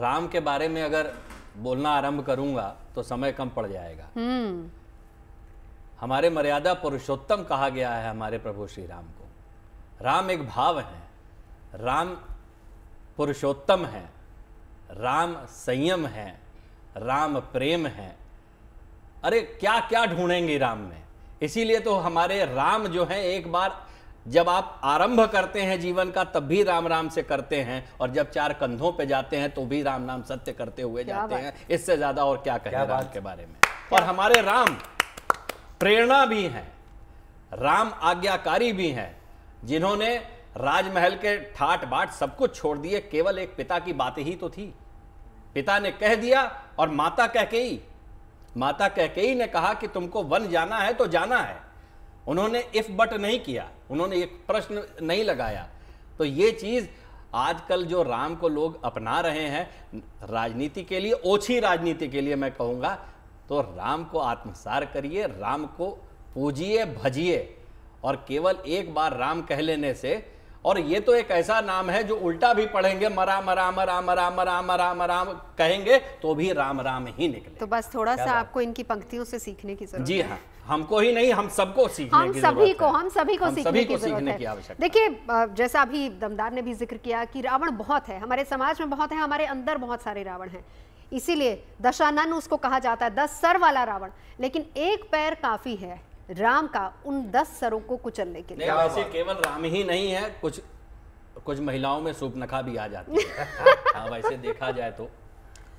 राम के बारे में अगर बोलना आरंभ करूंगा तो समय कम पड़ जाएगा हम्म। हमारे मर्यादा पुरुषोत्तम कहा गया है हमारे प्रभु श्री राम को राम एक भाव है राम पुरुषोत्तम है राम संयम है राम प्रेम है अरे क्या क्या ढूंढेंगे राम में इसीलिए तो हमारे राम जो हैं एक बार जब आप आरंभ करते हैं जीवन का तब भी राम राम से करते हैं और जब चार कंधों पे जाते हैं तो भी राम नाम सत्य करते हुए जाते हैं इससे ज्यादा और क्या कहें क्या राम के बारे में और हमारे राम प्रेरणा भी हैं राम आज्ञाकारी भी हैं जिन्होंने राजमहल के ठाट बाट सब कुछ छोड़ दिए केवल एक पिता की बात ही तो थी पिता ने कह दिया और माता कह के ही माता कह के ही ने कहा कि तुमको वन जाना है तो जाना है उन्होंने इफ बट नहीं किया उन्होंने एक प्रश्न नहीं लगाया तो ये चीज आजकल जो राम को लोग अपना रहे हैं राजनीति के लिए ओछी राजनीति के लिए मैं कहूंगा तो राम को आत्मसार करिए राम को पूजिए भजिए और केवल एक बार राम कह लेने से और ये तो एक ऐसा नाम है जो उल्टा भी पढ़ेंगे मरा मरा मरा मरा मरा राम राम कहेंगे तो भी राम राम ही निकले तो बस थोड़ा सा आपको इनकी पंक्तियों से सीखने की जरूरत जी हाँ हमको ही नहीं हम सबको सीखने हम की सभी को हम सभी को हम सीखने सभी की, को सीखने की आवश्यकता देखिए जैसा अभी दमदार ने भी जिक्र किया कि रावण बहुत है हमारे समाज में बहुत है हमारे अंदर बहुत सारे रावण हैं इसीलिए दशानन उसको कहा जाता है दस सर वाला रावण लेकिन एक पैर काफी है राम का उन दस सरों को कुचलने के लिए वैसे केवल राम ही नहीं है कुछ कुछ महिलाओं में सूपनखा भी आ जाती है हाँ, वैसे देखा जाए तो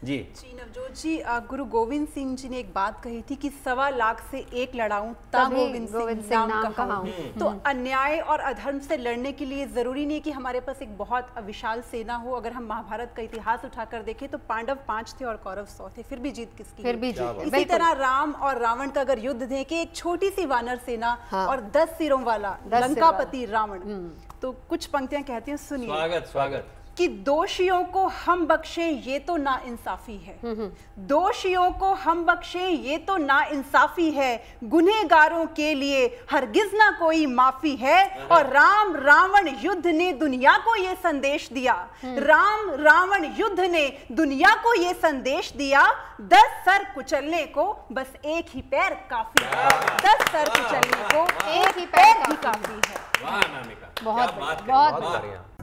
जी जी नवजोत जी गुरु गोविंद सिंह जी ने एक बात कही थी कि सवा लाख से एक लड़ाऊं तब गोविंद सिंह नाम, नाम कहा हम्म, तो हम्म। अन्याय और अधर्म से लड़ने के लिए जरूरी नहीं कि हमारे पास एक बहुत विशाल सेना हो अगर हम महाभारत का इतिहास उठाकर देखें तो पांडव पांच थे और कौरव सौ थे फिर भी जीत किसकी फिर भी जीत इसी तरह राम और रावण का अगर युद्ध देखे एक छोटी सी वानर सेना हाँ। और दस सिरों वाला लंकापति रावण हम्म। तो कुछ पंक्तियां कहती है सुनिए स्वागत स्वागत कि दोषियों को हम बख्शें ये तो ना इंसाफी है हम्म, हम्म। दोषियों को हम बख्शें ये तो ना इंसाफी है गुनहगारों के लिए हरगिज ना कोई माफी है और राम रावण युद्ध ने दुनिया को ये संदेश दिया हम्म। राम रावण युद्ध ने दुनिया को ये संदेश दिया दस सर कुचलने को बस एक ही पैर काफी है दस सर कुचलने को एक ही पैर ही काफी है बहुत बहुत बहुत